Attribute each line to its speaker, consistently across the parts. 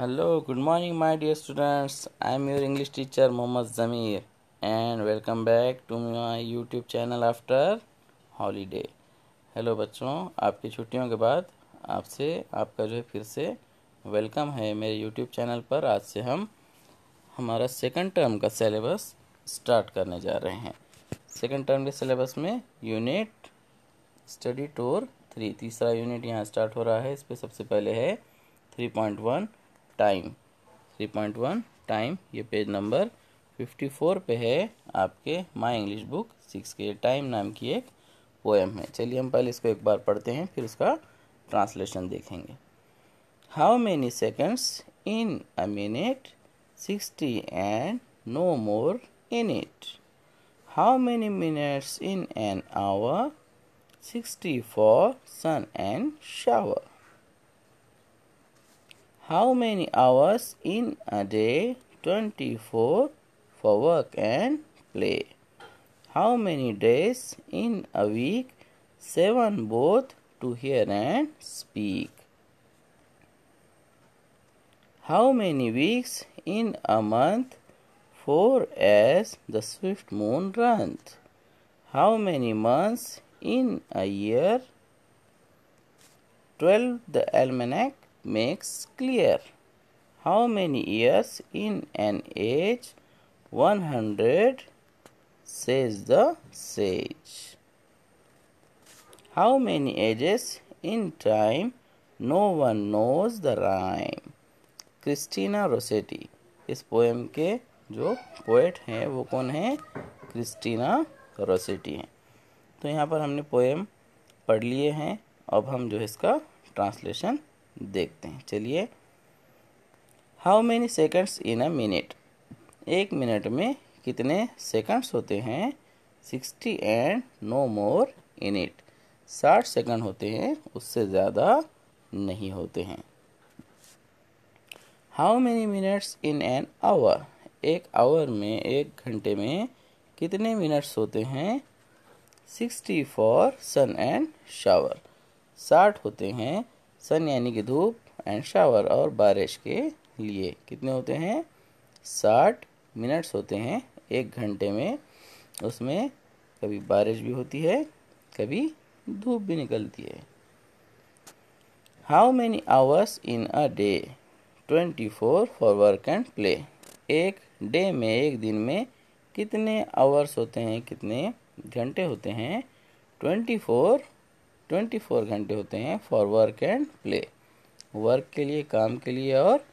Speaker 1: hello good morning my dear students I am your English teacher Mohammed Zameer and welcome back to my YouTube channel after holiday hello बच्चों आपकी छुट्टियों के बाद आपसे आपका जो है फिर से वेलकम है मेरे यूट्यूब चैनल पर आज से हम हमारा सेकंड टर्म का सिलेबस स्टार्ट करने जा रहे हैं सेकेंड टर्म के सिलेबस में यूनिट स्टडी टूर थ्री तीसरा यूनिट यहाँ स्टार्ट हो रहा है इस पर सबसे पहले है three point one time 3.1 time ये पेज नंबर 54 पे है आपके माय इंग्लिश बुक सिक्स के टाइम नाम की एक पोएम है चलिए हम पहले इसको एक बार पढ़ते हैं फिर उसका ट्रांसलेशन देखेंगे how many seconds in a minute sixty and no more in it how many minutes in an hour sixty for sun and shower how many hours in a day 24 for work and play how many days in a week seven both to hear and speak how many weeks in a month four as the swift moon runs how many months in a year 12 the almanac makes clear how many years in an age 100 says the sage how many ages in time no one knows the rhyme christina rossetti इस poem के जो poet हैं वो कौन है Christina Rossetti हैं तो यहाँ पर हमने पोएम पढ़ लिए हैं अब हम जो है इसका ट्रांसलेशन देखते हैं चलिए how many seconds in a minute एक मिनट में कितने सेकंड्स होते हैं sixty and no more in it साठ सेकंड होते हैं उससे ज़्यादा नहीं होते हैं how many minutes in an hour एक आवर में एक घंटे में कितने मिनट्स होते हैं sixty for sun and shower साठ होते हैं सन यानी कि धूप एंड शावर और बारिश के लिए कितने होते हैं साठ मिनट्स होते हैं एक घंटे में उसमें कभी बारिश भी होती है कभी धूप भी निकलती है how many hours in a day twenty four for work and play एक डे में एक दिन में कितने आवर्स होते हैं कितने घंटे होते हैं ट्वेंटी फोर ट्वेंटी फोर घंटे होते हैं for work and play work के लिए काम के लिए और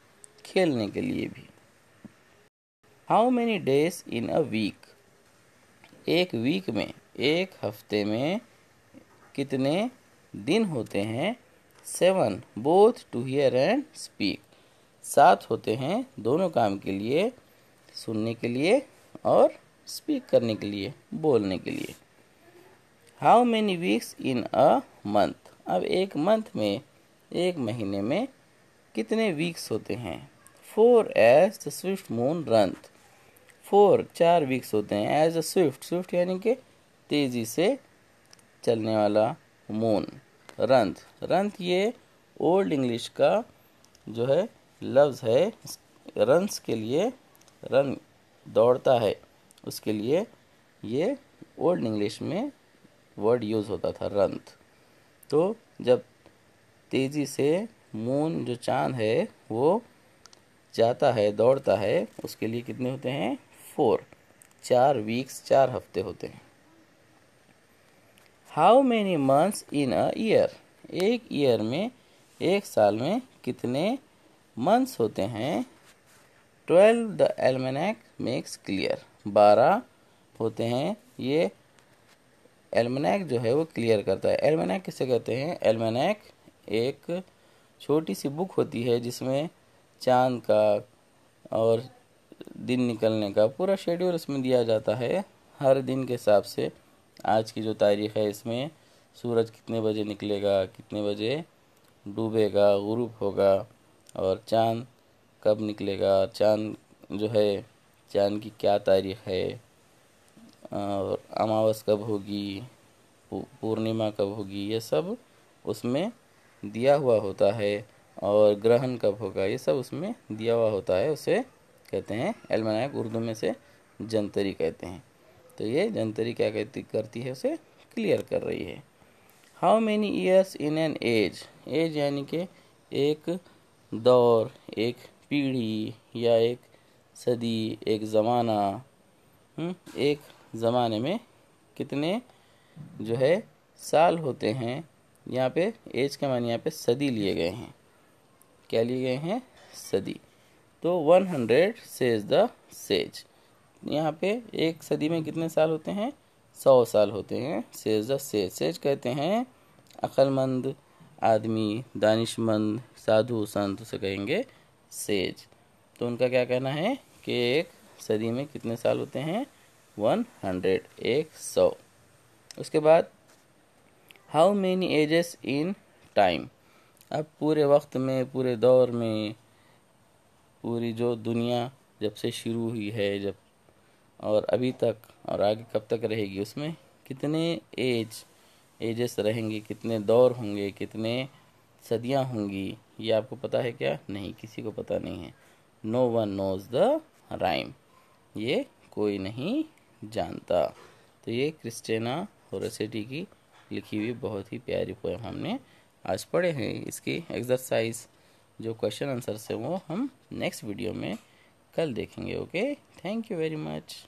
Speaker 1: खेलने के लिए भी how many days in a week एक वीक में एक हफ्ते में कितने दिन होते हैं seven both to hear and speak सात होते हैं दोनों काम के लिए सुनने के लिए और स्पीक करने के लिए बोलने के लिए how many weeks in a month अब एक मंथ में एक महीने में कितने वीक्स होते हैं four as the swift moons run four चार वीक्स होते हैं एज अ स्विफ्ट स्विफ्ट यानी कि तेज़ी से चलने वाला मून रंथ रंथ ये ओल्ड इंग्लिश का जो है लफ्ज़ है रंस के लिए रन दौड़ता है उसके लिए ये ओल्ड इंग्लिश में वर्ड यूज़ होता था रंत तो जब तेज़ी से मून जो चांद है वो जाता है दौड़ता है उसके लिए कितने होते हैं फोर चार वीक्स चार हफ्ते होते हैं how many months in a year एक ईयर में एक साल में कितने मंथ्स होते हैं twelve the almanac makes clear बारह होते हैं ये एलमेनैक जो है वो क्लियर करता है एलमेनैक किसे कहते हैं एलमेनैक एक छोटी सी बुक होती है जिसमें चांद का और दिन निकलने का पूरा शेड्यूल इसमें दिया जाता है हर दिन के हिसाब से आज की जो तारीख है इसमें सूरज कितने बजे निकलेगा कितने बजे डूबेगा गुरूब होगा और चांद कब निकलेगा चांद जो है चांद की क्या तारीख है और अमावस कब होगी पूर्णिमा कब होगी ये सब उसमें दिया हुआ होता है और ग्रहण कब होगा ये सब उसमें दिया हुआ होता है उसे कहते हैं एलमनायक उर्दू में से जंतरी कहते हैं तो ये जंतरी क्या कहती करती है उसे क्लियर कर रही है how many years in an age age यानी कि एक दौर एक पीढ़ी या एक सदी एक ज़माना हम्म, एक ज़माने में कितने जो है साल होते हैं यहाँ पे एज के मान यहाँ पे सदी लिए गए हैं क्या लिए गए हैं सदी तो one hundred says the sage यहाँ पे एक सदी में कितने साल होते हैं सौ साल होते हैं सेज द सेज सेज कहते हैं अक्लमंद आदमी दानिशमंद साधु संत उसे कहेंगे सेज तो उनका क्या कहना है कि एक सदी में कितने साल होते हैं वन हंड्रेड एक सौ उसके बाद how many ages in time अब पूरे वक्त में पूरे दौर में पूरी जो दुनिया जब से शुरू हुई है जब और अभी तक और आगे कब तक रहेगी उसमें कितने एज एजेस रहेंगे कितने दौर होंगे कितने सदियां होंगी ये आपको पता है क्या नहीं किसी को पता नहीं है no one knows the rhyme ये कोई नहीं जानता तो ये क्रिस्टेना होरसेटी की लिखी हुई बहुत ही प्यारी पोएम हमने आज पढ़े हैं इसकी एक्सरसाइज जो क्वेश्चन आंसर है वो हम नेक्स्ट वीडियो में कल देखेंगे okay thank you very much